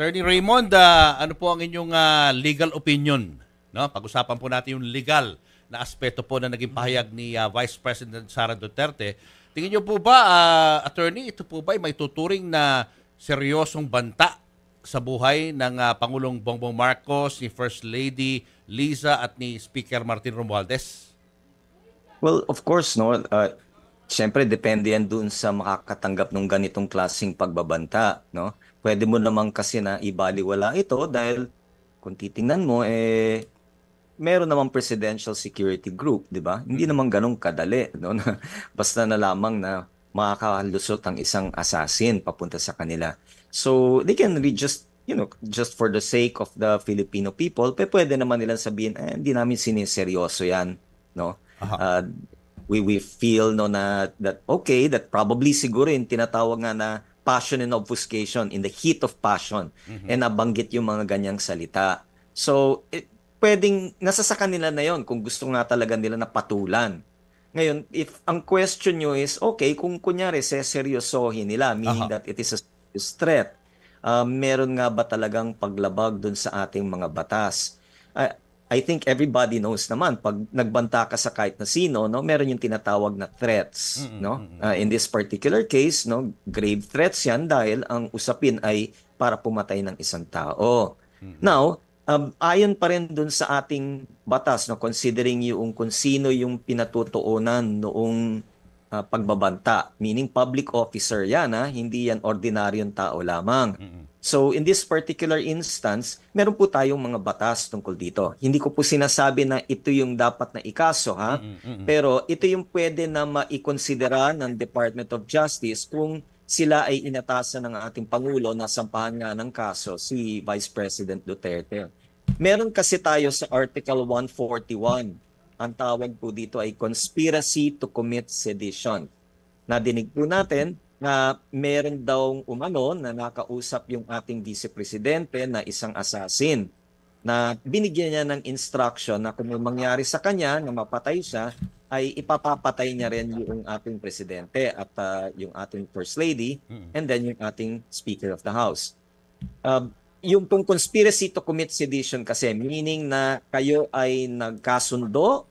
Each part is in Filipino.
Attorney Raymond, uh, ano po ang inyong uh, legal opinion? No? Pag-usapan po natin yung legal na aspeto po na naging pahayag ni uh, Vice President Sara Duterte. Tingin niyo po ba, uh, attorney, ito po ba ay may tuturing na seryosong banta sa buhay ng uh, Pangulong Bongbong Marcos, ni First Lady Liza at ni Speaker Martin Romualdez? Well, of course, no. Uh, Siyempre, depende yan dun sa makakatanggap ng ganitong klasing pagbabanta, no? pwede mo naman kasi na ibaliwala ito dahil kung titingnan mo, eh, meron naman presidential security group, di ba? Hindi mm-hmm. naman ganun kadali. No? Basta na lamang na makakalusot ang isang assassin papunta sa kanila. So, they can really just, you know, just for the sake of the Filipino people, pe pwede naman nilang sabihin, eh, hindi namin siniseryoso yan, no? Uh, we, we feel no na that okay that probably siguro yung tinatawag nga na passion and obfuscation, in the heat of passion, mm-hmm. and nabanggit yung mga ganyang salita. So, it, eh, pwedeng, nasa sa kanila na yon kung gusto nga talaga nila na patulan. Ngayon, if ang question nyo is, okay, kung kunyari, seseryosohin nila, meaning Aha. that it is a threat, uh, meron nga ba talagang paglabag dun sa ating mga batas? Uh, I think everybody knows naman pag nagbanta ka sa kahit na sino, no, meron yung tinatawag na threats, mm-hmm. no? Uh, in this particular case, no, grave threats 'yan dahil ang usapin ay para pumatay ng isang tao. Mm-hmm. Now, um, ayon pa rin dun sa ating batas, no, considering yung kung sino yung pinatutuunan noong uh, pagbabanta. Meaning public officer yan, ha? Ah. hindi yan ordinaryong tao lamang. So in this particular instance, meron po tayong mga batas tungkol dito. Hindi ko po sinasabi na ito yung dapat na ikaso ha, pero ito yung pwede na maikonsidera ng Department of Justice kung sila ay inatasan ng ating Pangulo na sampahan nga ng kaso si Vice President Duterte. Meron kasi tayo sa Article 141 ang tawag po dito ay conspiracy to commit sedition. Nadinig po natin na meron daw umano na nakausap yung ating vice-presidente na isang assassin na binigyan niya ng instruction na kung mangyari sa kanya na mapatay siya, ay ipapapatay niya rin yung ating presidente at uh, yung ating first lady hmm. and then yung ating speaker of the house. Um, yung pong conspiracy to commit sedition kasi meaning na kayo ay nagkasundo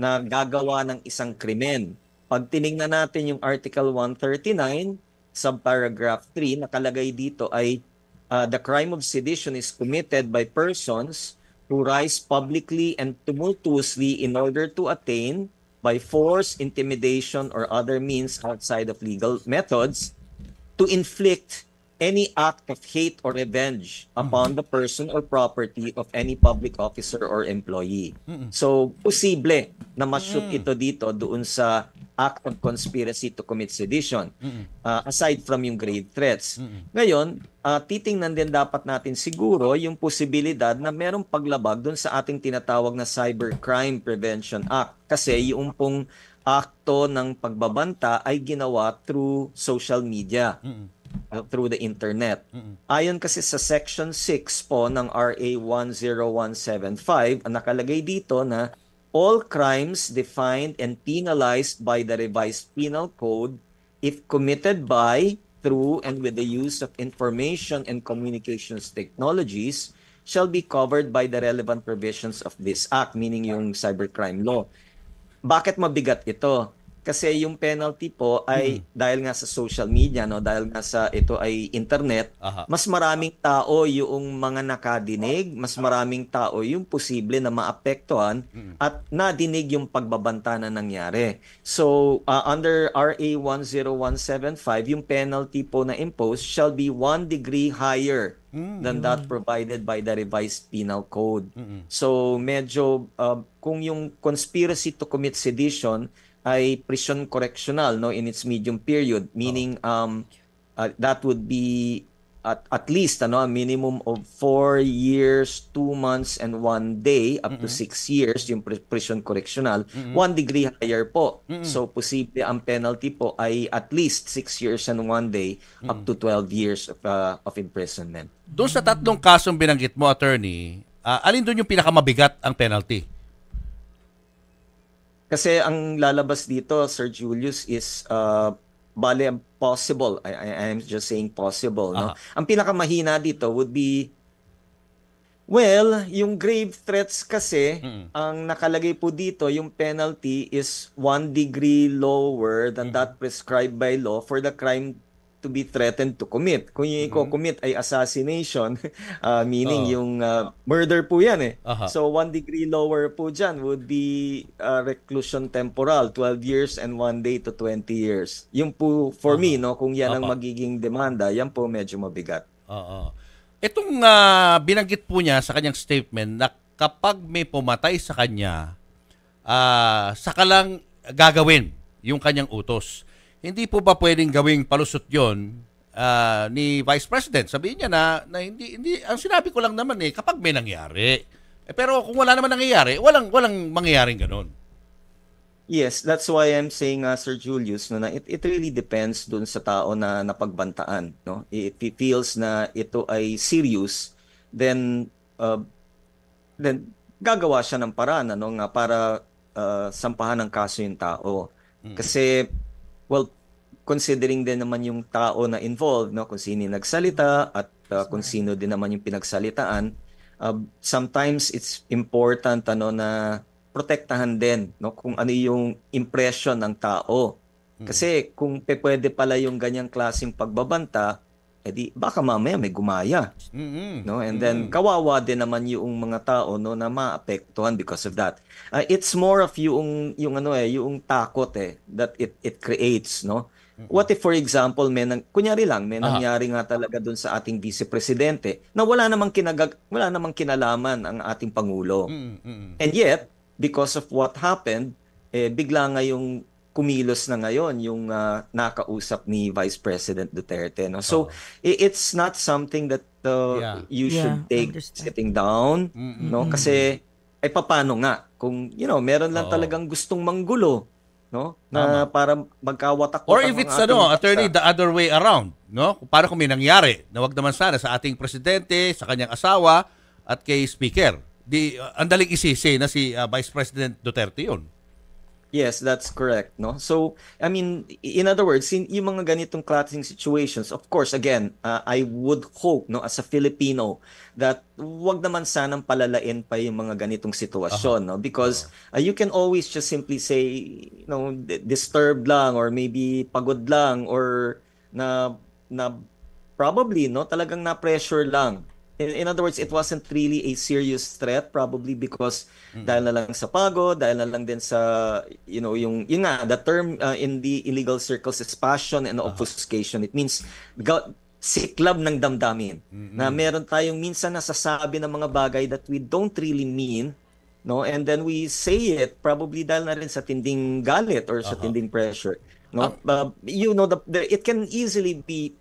na gagawa ng isang krimen. Pag tiningnan natin yung Article 139, subparagraph 3, nakalagay dito ay uh, the crime of sedition is committed by persons who rise publicly and tumultuously in order to attain by force, intimidation, or other means outside of legal methods to inflict any act of hate or revenge mm-hmm. upon the person or property of any public officer or employee. So, posible na ma-shoot mm. ito dito doon sa act of conspiracy to commit sedition uh, aside from yung grave threats. Ngayon, uh, titingnan din dapat natin siguro yung posibilidad na merong paglabag doon sa ating tinatawag na Cybercrime Prevention Act kasi yung pong akto ng pagbabanta ay ginawa through social media. Uh, through the internet. mm Ayon kasi sa section 6 po ng RA 10175, ang nakalagay dito na all crimes defined and penalized by the revised penal code if committed by, through, and with the use of information and communications technologies shall be covered by the relevant provisions of this act, meaning yung cybercrime law. Bakit mabigat ito? kasi yung penalty po ay mm. dahil nga sa social media no dahil nga sa ito ay internet Aha. mas maraming tao yung mga nakadinig mas maraming tao yung posible na maapektuhan mm. at nadinig yung pagbabanta na nangyari so uh, under RA 10175 yung penalty po na imposed shall be 1 degree higher mm-hmm. than that provided by the revised penal code mm-hmm. so medyo uh, kung yung conspiracy to commit sedition ay prison correctional no in its medium period meaning oh. um uh, that would be at at least ano a minimum of 4 years, 2 months and 1 day up mm-hmm. to 6 years yung prison correctional, 1 mm-hmm. degree higher po. Mm-hmm. So posible ang penalty po ay at least 6 years and 1 day mm-hmm. up to 12 years of uh, of imprisonment. Doon sa tatlong kasong binanggit mo attorney, uh, alin doon yung pinakamabigat ang penalty? Kasi ang lalabas dito, Sir Julius, is uh, bale possible. I, I, I'm just saying possible. No? Uh-huh. Ang pinakamahina dito would be Well, yung grave threats kasi, mm-hmm. ang nakalagay po dito, yung penalty is one degree lower than mm-hmm. that prescribed by law for the crime to be threatened to commit. Kung yung mm-hmm. i-commit ay assassination, uh, meaning oh. yung uh, murder po yan eh. Uh-huh. So one degree lower po dyan would be uh, reclusion temporal, 12 years and 1 day to 20 years. Yung po for uh-huh. me, no, kung yan uh-huh. ang magiging demanda, yan po medyo mabigat. Oo. Uh-huh. Itong uh, binanggit po niya sa kanyang statement na kapag may pumatay sa kanya, uh, saka lang gagawin yung kanyang utos. Hindi po ba pwedeng gawing palusot yon uh, ah, ni Vice President? Sabihin niya na, na hindi, hindi, ang sinabi ko lang naman eh, kapag may nangyari. Eh, pero kung wala naman nangyayari, walang, walang mangyayaring ganun. Yes, that's why I'm saying uh, Sir Julius no na it, it really depends doon sa tao na napagbantaan no. If he feels na ito ay serious then uh, then gagawa siya ng paraan no, nga para uh, sampahan ng kaso yung tao. Mm. Kasi Well, considering din naman yung tao na involved, no, kung sino nagsalita at uh, kung sino din naman yung pinagsalitaan, uh, sometimes it's important ano na protektahan din no kung ano yung impression ng tao. Hmm. Kasi kung pe pwede pala yung ganyang klasing pagbabanta, eh di baka mamaya may gumaya mm-hmm. no and then mm-hmm. kawawa din naman yung mga tao no na maapektuhan because of that uh, it's more of yung yung ano eh yung takot eh that it it creates no what if for example may nang, kunyari lang may nangyari nga talaga doon sa ating vice presidente na wala namang kinagag wala namang kinalaman ang ating pangulo mm-hmm. and yet because of what happened eh bigla nga yung kumilos na ngayon yung uh, nakausap ni Vice President Duterte no so oh. it's not something that uh, yeah. you yeah, should take understand. sitting down Mm-mm. no kasi ay paano nga kung you know meron lang oh. talagang gustong manggulo no na Tama. para magkawatak or if it's ano attorney the other way around no para kung may nangyari na wag naman sana sa ating presidente sa kanyang asawa at kay speaker di uh, ang daling isisi na si uh, Vice President Duterte yun Yes, that's correct, no? So, I mean, in other words, in, yung mga ganitong klaseng situations, of course, again, uh, I would hope, no, as a Filipino, that wag naman sanang palalain pa yung mga ganitong sitwasyon, uh-huh. no? Because uh-huh. uh, you can always just simply say, you know, disturbed lang or maybe pagod lang or na na probably, no, talagang na-pressure lang In, in other words, it wasn't really a serious threat probably because mm-hmm. dahil na lang sa pagod, dahil na lang din sa you know yung yun nga the term uh, in the illegal circles is passion and uh-huh. obfuscation. It means God, siklab ng damdamin. Mm-hmm. Na meron tayong minsan nasasabi ng mga bagay that we don't really mean, no? And then we say it probably dahil na rin sa tinding galit or sa uh-huh. tinding pressure, no? Uh, uh, you know the, the it can easily be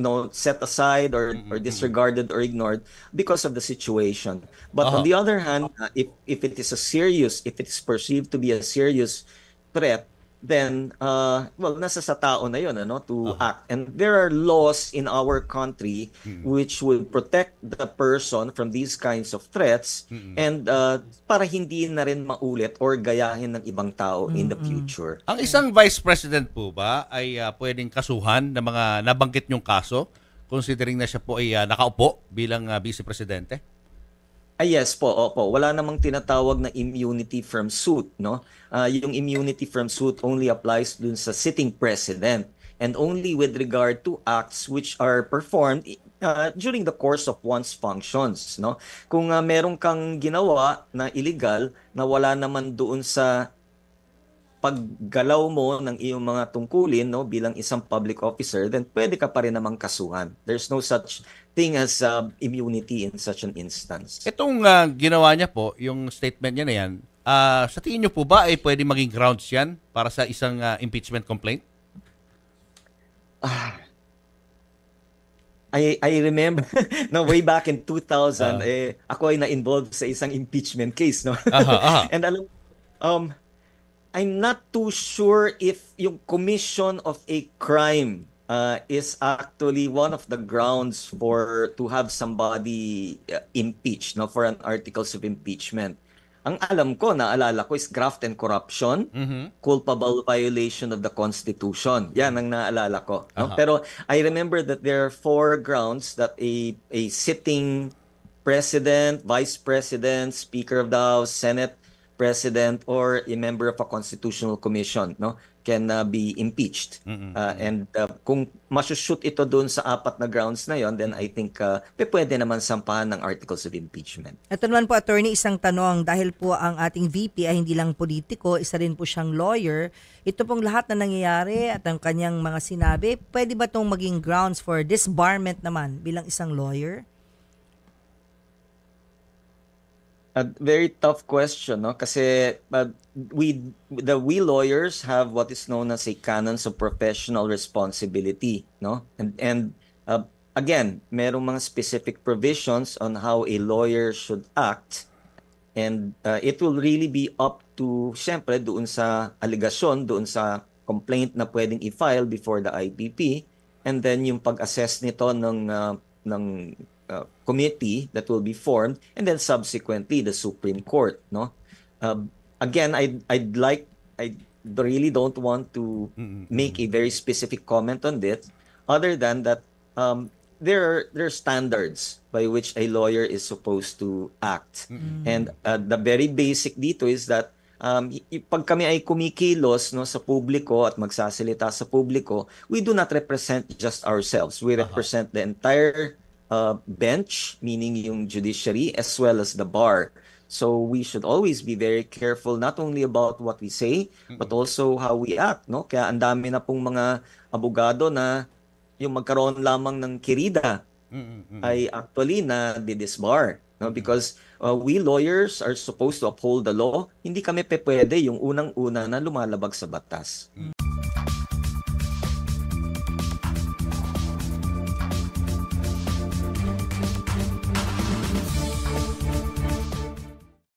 you know set aside or, mm-hmm, or mm-hmm. disregarded or ignored because of the situation but uh-huh. on the other hand uh, if if it is a serious if it is perceived to be a serious threat then uh, well nasa sa tao na yon ano to uh-huh. act and there are laws in our country mm-hmm. which will protect the person from these kinds of threats mm-hmm. and uh, para hindi na rin maulit or gayahin ng ibang tao mm-hmm. in the hmm, hmm. future ang isang vice president po ba ay uh, pwedeng kasuhan ng mga nabanggit niyong kaso considering na siya po ay uh, nakaupo bilang uh, vice presidente Ah, yes po, opo. Wala namang tinatawag na immunity from suit, no? Uh, yung immunity from suit only applies dun sa sitting president and only with regard to acts which are performed uh, during the course of one's functions, no? Kung uh, merong kang ginawa na illegal na wala naman doon sa paggalaw mo ng iyong mga tungkulin no bilang isang public officer then pwede ka pa rin namang kasuhan there's no such thing as uh, immunity in such an instance itong uh, ginawa niya po yung statement niya na yan uh, sa tingin niyo po ba ay pwede maging grounds yan para sa isang uh, impeachment complaint ah I I remember no way back in 2000 uh, ah. eh ako ay na-involved sa isang impeachment case no. uh-huh, And alam um I'm not too sure if yung commission of a crime uh, is actually one of the grounds for to have somebody uh, impeached no for an articles of impeachment. Ang alam ko, naalala ko is graft and corruption, mm-hmm. culpable violation of the constitution. Yan ang naalala ko. No? Uh-huh. Pero I remember that there are four grounds that a a sitting president, vice president, speaker of the house, senate president or a member of a constitutional commission no can uh, be impeached mm-hmm. uh, and uh, kung masushoot ito doon sa apat na grounds na yon then I think uh, pwede naman sampahan ng articles of impeachment. Ito naman po attorney isang tanong dahil po ang ating VP ay hindi lang politiko, isa rin po siyang lawyer. Ito pong lahat na nangyayari at ang kanyang mga sinabi, pwede ba tong maging grounds for disbarment naman bilang isang lawyer? a very tough question, no? Kasi uh, we the we lawyers have what is known as a canons of professional responsibility, no? And and uh, again, merong mga specific provisions on how a lawyer should act and uh, it will really be up to syempre doon sa allegation, doon sa complaint na pwedeng i-file before the IPP and then yung pag-assess nito ng uh, ng Uh, committee that will be formed and then subsequently the Supreme Court no um, again I I'd, I'd like I really don't want to make a very specific comment on this other than that um, there are there are standards by which a lawyer is supposed to act mm-hmm. and uh, the very basic dito is that um, y- pag kami ay kumikilos no sa publiko at magsasalita sa publiko, we do not represent just ourselves. We represent uh-huh. the entire uh, bench, meaning yung judiciary, as well as the bar. So we should always be very careful not only about what we say but also how we act, no? Kaya ang dami na pong mga abogado na yung magkaroon lamang ng kirida ay actually na didisbar, no? Because uh, we lawyers are supposed to uphold the law. Hindi kami pwede yung unang-una na lumalabag sa batas. Mm.